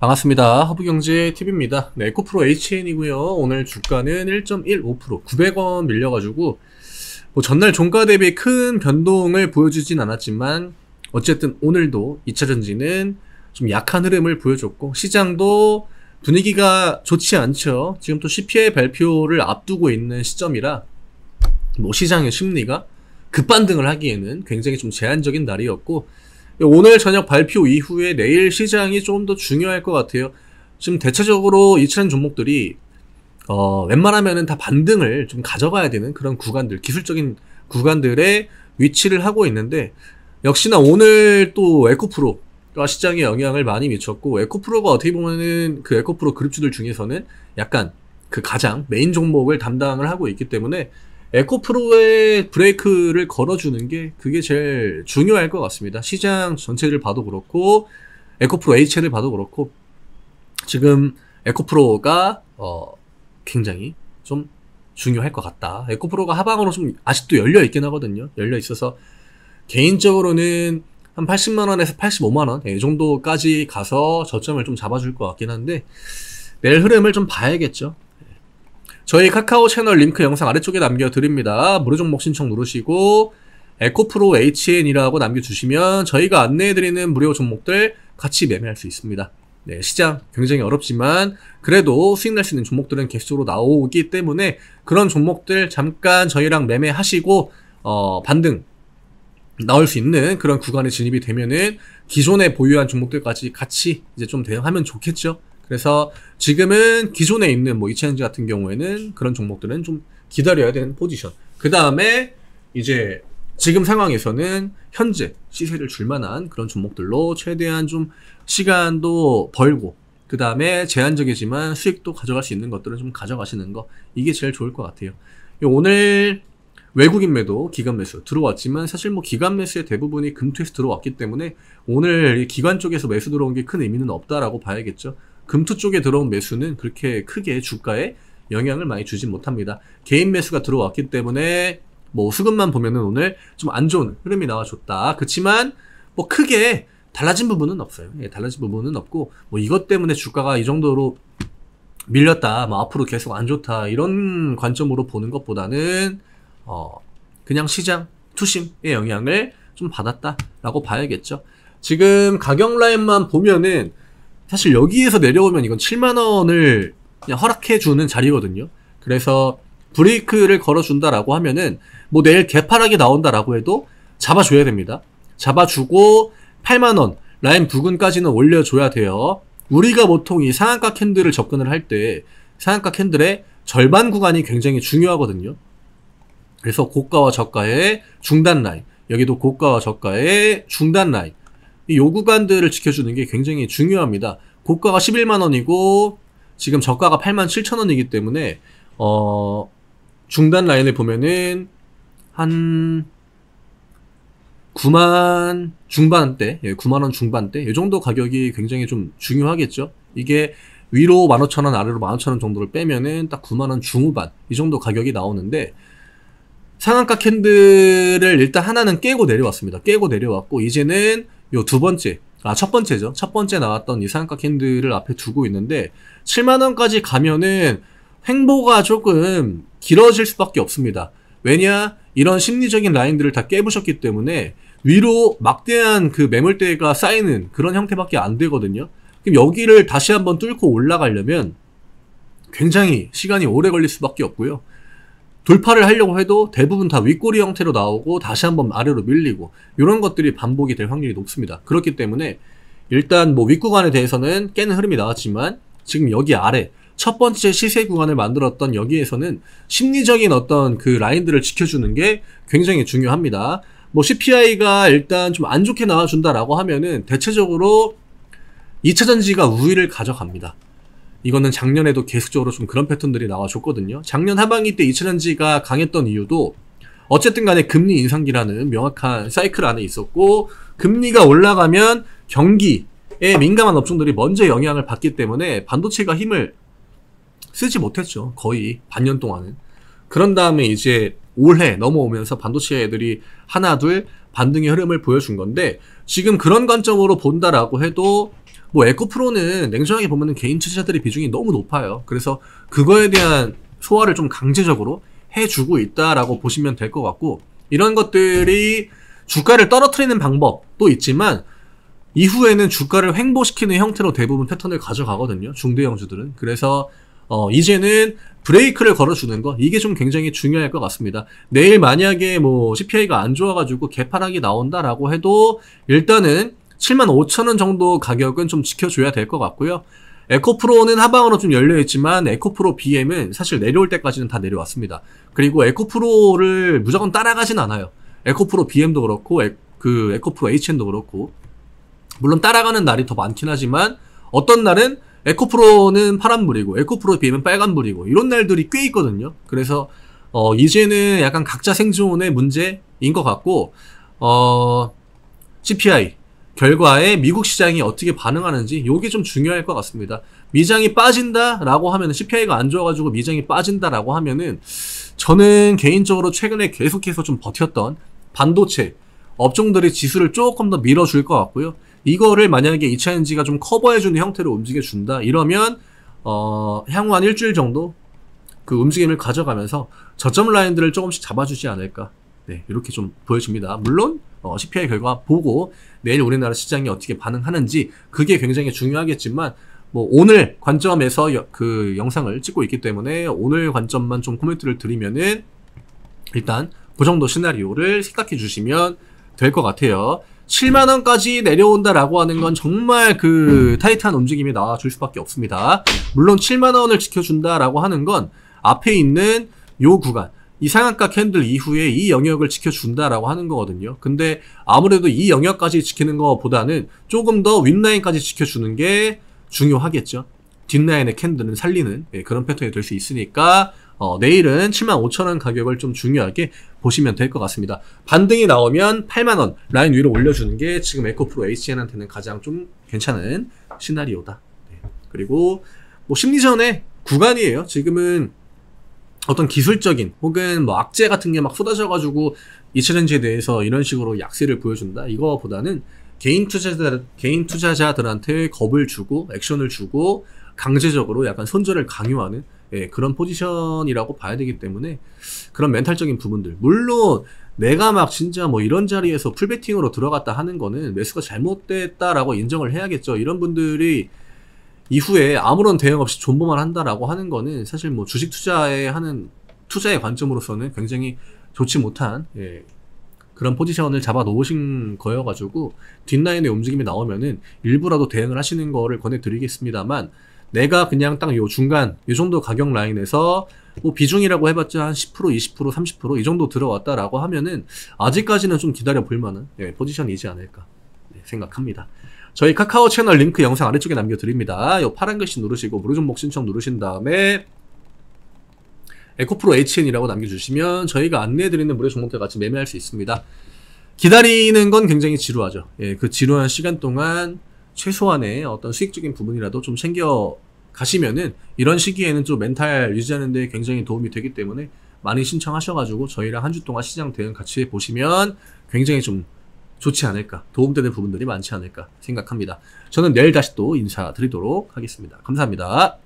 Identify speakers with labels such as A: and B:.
A: 반갑습니다. 허브경제TV입니다. 네, 코프로 HN이고요. 오늘 주가는 1.15% 900원 밀려가지고 뭐 전날 종가 대비 큰 변동을 보여주진 않았지만 어쨌든 오늘도 2차전지는 좀 약한 흐름을 보여줬고 시장도 분위기가 좋지 않죠. 지금 또 CPI 발표를 앞두고 있는 시점이라 뭐 시장의 심리가 급반등을 하기에는 굉장히 좀 제한적인 날이었고 오늘 저녁 발표 이후에 내일 시장이 좀 더 중요할 것 같아요. 지금 대체적으로 이차는 종목들이 어, 웬만하면은 다 반등을 좀 가져가야 되는 그런 구간들, 기술적인 구간들의 위치를 하고 있는데 역시나 오늘 또에코프로 시장에 영향을 많이 미쳤고 에코프로가 어떻게 보면은 그 에코프로 그룹주들 중에서는 약간 그 가장 메인 종목을 담당을 하고 있기 때문에 에코프로의 브레이크를 걸어주는 게 그게 제일 중요할 것 같습니다. 시장 전체를 봐도 그렇고 에코프로 H를 봐도 그렇고 지금 에코프로가 어 굉장히 좀 중요할 것 같다. 에코프로가 하방으로 좀 아직도 열려 있긴 하거든요. 열려 있어서 개인적으로는 한 80만 원에서 85만 원이 예, 정도까지 가서 저점을 좀 잡아줄 것 같긴 한데 내일 흐름을 좀 봐야겠죠. 저희 카카오 채널 링크 영상 아래쪽에 남겨드립니다. 무료 종목 신청 누르시고 에코프로 HN이라고 남겨주시면 저희가 안내해드리는 무료 종목들 같이 매매할 수 있습니다. 네, 시장 굉장히 어렵지만 그래도 수익 날 수 있는 종목들은 계속으로 나오기 때문에 그런 종목들 잠깐 저희랑 매매하시고 어, 반등 나올 수 있는 그런 구간에 진입이 되면은 기존에 보유한 종목들까지 같이 이제 좀 대응하면 좋겠죠. 그래서 지금은 기존에 있는 뭐 이체인지 같은 경우에는 그런 종목들은 좀 기다려야 되는 포지션. 그 다음에 이제 지금 상황에서는 현재 시세를 줄 만한 그런 종목들로 최대한 좀 시간도 벌고 그 다음에 제한적이지만 수익도 가져갈 수 있는 것들은 좀 가져가시는 거 이게 제일 좋을 것 같아요. 오늘 외국인 매도 기관 매수 들어왔지만 사실 뭐 기관 매수의 대부분이 금투에서 들어왔기 때문에 오늘 기관 쪽에서 매수 들어온 게 큰 의미는 없다라고 봐야겠죠. 금투 쪽에 들어온 매수는 그렇게 크게 주가에 영향을 많이 주지 못합니다. 개인 매수가 들어왔기 때문에 뭐 수급만 보면은 오늘 좀 안 좋은 흐름이 나와줬다. 그렇지만 뭐 크게 달라진 부분은 없어요. 예, 달라진 부분은 없고 뭐 이것 때문에 주가가 이 정도로 밀렸다. 뭐 앞으로 계속 안 좋다. 이런 관점으로 보는 것보다는 어 그냥 시장 투심의 영향을 좀 받았다라고 봐야겠죠. 지금 가격 라인만 보면은 사실 여기에서 내려오면 이건 7만원을 그냥 허락해주는 자리거든요. 그래서 브레이크를 걸어준다라고 하면은 뭐 내일 개파락이 나온다라고 해도 잡아줘야 됩니다. 잡아주고 8만원 라인 부근까지는 올려줘야 돼요. 우리가 보통 이 상한가 캔들을 접근을 할 때 상한가 캔들의 절반 구간이 굉장히 중요하거든요. 그래서 고가와 저가의 중단 라인 여기도 고가와 저가의 중단 라인 이요 구간들을 지켜주는 게 굉장히 중요합니다. 고가가 11만원이고 지금 저가가 8만 7천원이기 때문에 어 중단 라인을 보면은 한 9만 중반대, 9만원 예, 중반대 이 정도 가격이 굉장히 좀 중요하겠죠. 이게 위로 15,000원 아래로 15,000원 정도를 빼면은 딱 9만원 중후반 이 정도 가격이 나오는데 상한가 캔들을 일단 하나는 깨고 내려왔습니다. 깨고 내려왔고 이제는 요두 번째 아, 첫 번째죠. 첫 번째 나왔던 이상각핸들을 앞에 두고 있는데 7만원까지 가면은 횡보가 조금 길어질 수밖에 없습니다. 왜냐? 이런 심리적인 라인들을 다 깨부셨기 때문에 위로 막대한 그 매물대가 쌓이는 그런 형태밖에 안 되거든요. 그럼 여기를 다시 한번 뚫고 올라가려면 굉장히 시간이 오래 걸릴 수밖에 없고요. 돌파를 하려고 해도 대부분 다 윗꼬리 형태로 나오고 다시 한번 아래로 밀리고 이런 것들이 반복이 될 확률이 높습니다. 그렇기 때문에 일단 뭐 윗구간에 대해서는 깨는 흐름이 나왔지만 지금 여기 아래 첫 번째 시세 구간을 만들었던 여기에서는 심리적인 어떤 그 라인들을 지켜주는 게 굉장히 중요합니다. 뭐 CPI가 일단 좀 안 좋게 나와준다라고 하면은 대체적으로 2차전지가 우위를 가져갑니다. 이거는 작년에도 계속적으로 좀 그런 패턴들이 나와줬거든요. 작년 하반기 때2 0 0 0전지가 강했던 이유도 어쨌든 간에 금리 인상기라는 명확한 사이클 안에 있었고 금리가 올라가면 경기에 민감한 업종들이 먼저 영향을 받기 때문에 반도체가 힘을 쓰지 못했죠. 거의 반년 동안은. 그런 다음에 이제 올해 넘어오면서 반도체 애들이 하나 둘 반등의 흐름을 보여준 건데 지금 그런 관점으로 본다라고 해도 뭐 에코프로는 냉정하게 보면 개인 투자자들의 비중이 너무 높아요. 그래서 그거에 대한 소화를 좀 강제적으로 해주고 있다라고 보시면 될 것 같고 이런 것들이 주가를 떨어뜨리는 방법도 있지만 이후에는 주가를 횡보시키는 형태로 대부분 패턴을 가져가거든요. 중대형주들은. 그래서 어, 이제는 브레이크를 걸어주는 거 이게 좀 굉장히 중요할 것 같습니다. 내일 만약에 뭐 CPI가 안 좋아가지고 개파락기 나온다라고 해도 일단은 7 5 0 0 0원 정도 가격은 좀 지켜줘야 될 것 같고요. 에코프로는 하방으로 좀 열려있지만 에코프로 BM은 사실 내려올 때까지는 다 내려왔습니다. 그리고 에코프로를 무조건 따라가진 않아요. 에코프로 BM도 그렇고 에, 그 에코프로 HN도 그렇고 물론 따라가는 날이 더 많긴 하지만 어떤 날은 에코프로는 파란불이고 에코프로 BM은 빨간불이고 이런 날들이 꽤 있거든요. 그래서 어, 이제는 약간 각자 생존의 문제인 것 같고 어, CPI 결과에 미국 시장이 어떻게 반응하는지 이게 좀 중요할 것 같습니다. 미장이 빠진다라고 하면 CPI가 안 좋아가지고 미장이 빠진다라고 하면은 저는 개인적으로 최근에 계속해서 좀 버텼던 반도체 업종들의 지수를 조금 더 밀어줄 것 같고요. 이거를 만약에 2차인지가좀 커버해주는 형태로 움직여준다 이러면 어, 향후 한 일주일 정도 그 움직임을 가져가면서 저점 라인들을 조금씩 잡아주지 않을까 네, 이렇게 좀 보여집니다. 물론 어, CPI 결과 보고 내일 우리나라 시장이 어떻게 반응하는지 그게 굉장히 중요하겠지만 뭐 오늘 관점에서 여, 그 영상을 찍고 있기 때문에 오늘 관점만 좀 코멘트를 드리면은 일단 그 정도 시나리오를 생각해 주시면 될 것 같아요. 7만원까지 내려온다라고 하는 건 정말 그 타이트한 움직임이 나와줄 수밖에 없습니다. 물론 7만원을 지켜준다라고 하는 건 앞에 있는 요 구간, 이 상한가 캔들 이후에 이 영역을 지켜준다라고 하는 거거든요. 근데 아무래도 이 영역까지 지키는 것보다는 조금 더 윗라인까지 지켜주는 게 중요하겠죠. 뒷라인의 캔들은 살리는 예, 그런 패턴이 될 수 있으니까 어, 내일은 75,000원 가격을 좀 중요하게 보시면 될 것 같습니다. 반등이 나오면 8만원 라인 위로 올려주는 게 지금 에코프로 HN한테는 가장 좀 괜찮은 시나리오다. 네. 그리고 뭐 심리전의 구간이에요. 지금은 어떤 기술적인 혹은 뭐 악재 같은 게 막 쏟아져가지고 이 챌린지에 대해서 이런 식으로 약세를 보여준다 이거보다는 개인 투자자 개인 투자자들한테 겁을 주고 액션을 주고 강제적으로 약간 손절을 강요하는 예, 그런 포지션이라고 봐야 되기 때문에 그런 멘탈적인 부분들 물론 내가 막 진짜 뭐 이런 자리에서 풀베팅으로 들어갔다 하는 거는 매수가 잘못됐다라고 인정을 해야겠죠 이런 분들이 이후에 아무런 대응 없이 존버만 한다라고 하는 거는 사실 뭐 주식 투자에 하는 투자의 관점으로서는 굉장히 좋지 못한 예, 그런 포지션을 잡아 놓으신 거여가지고 뒷라인의 움직임이 나오면은 일부라도 대응을 하시는 거를 권해드리겠습니다만 내가 그냥 딱 요 중간 이 정도 가격 라인에서 뭐 비중이라고 해봤자 한 10% 20% 30%이 정도 들어왔다라고 하면은 아직까지는 좀 기다려 볼 만한 예, 포지션이지 않을까 예, 생각합니다. 저희 카카오 채널 링크 영상 아래쪽에 남겨드립니다. 요 파란 글씨 누르시고 무료 종목 신청 누르신 다음에 에코프로 HN이라고 남겨주시면 저희가 안내해드리는 무료 종목과 같이 매매할 수 있습니다. 기다리는 건 굉장히 지루하죠. 예, 그 지루한 시간 동안 최소한의 어떤 수익적인 부분이라도 좀 챙겨 가시면은 이런 시기에는 좀 멘탈 유지하는데 굉장히 도움이 되기 때문에 많이 신청하셔가지고 저희랑 한 주 동안 시장 대응 같이 보시면 굉장히 좀 좋지 않을까 도움되는 부분들이 많지 않을까 생각합니다. 저는 내일 다시 또 인사드리도록 하겠습니다. 감사합니다.